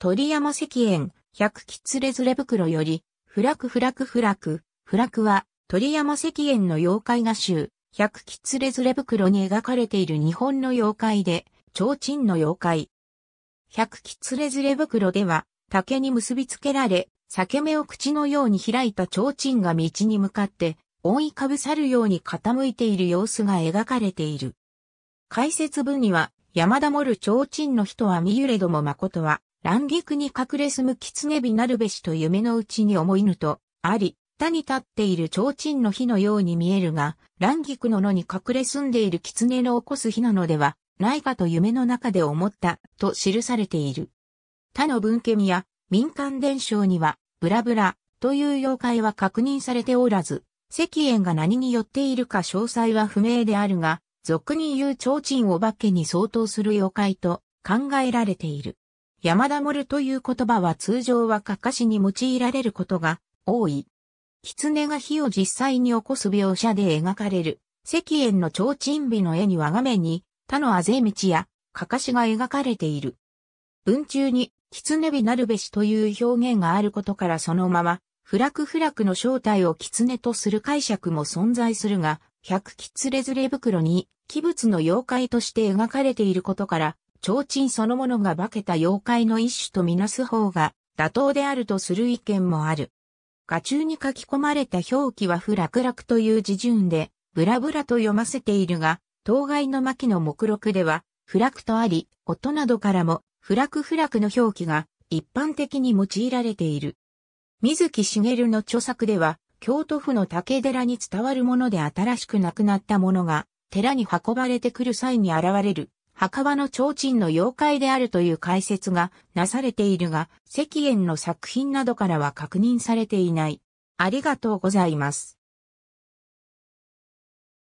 鳥山石園、百吉れ連れ袋より、フラクフラクフラク、フラクは、鳥山石園の妖怪画集、百吉れ連れ袋に描かれている日本の妖怪で、提灯の妖怪。百吉れ連れ袋では、竹に結びつけられ、裂け目を口のように開いた提灯が道に向かって、覆いかぶさるように傾いている様子が描かれている。解説文には、山田盛る提灯の人は見ゆれども誠は、乱陸に隠れ住む狐火なるべしと夢のうちに思いぬと、あり、他に立っている提灯の火のように見えるが、乱菊の野に隠れ住んでいる狐の起こす火なのでは、ないかと夢の中で思った、と記されている。他の文献や民間伝承には、ブラブラという妖怪は確認されておらず、石炎が何によっているか詳細は不明であるが、俗に言う提灯を化けに相当する妖怪と考えられている。山田盛という言葉は通常はかかしに用いられることが多い。狐が火を実際に起こす描写で描かれる、石燕の提灯美の絵には画面に、他のあぜ道や、かかしが描かれている。文中に、狐美なるべしという表現があることからそのまま、フラクフラクの正体を狐とする解釈も存在するが、百狐連ずれ袋に、器物の妖怪として描かれていることから、提灯そのものが化けた妖怪の一種とみなす方が妥当であるとする意見もある。画中に書き込まれた表記は不楽楽という字順で、ブラブラと読ませているが、当該の巻の目録では、不楽とあり、音などからも、不楽不楽の表記が一般的に用いられている。水木しげるの著作では、京都府の竹寺に伝わるもので新しくなくなったものが、寺に運ばれてくる際に現れる墓場の提灯の妖怪であるという解説がなされているが、石燕の作品などからは確認されていない。ありがとうございます。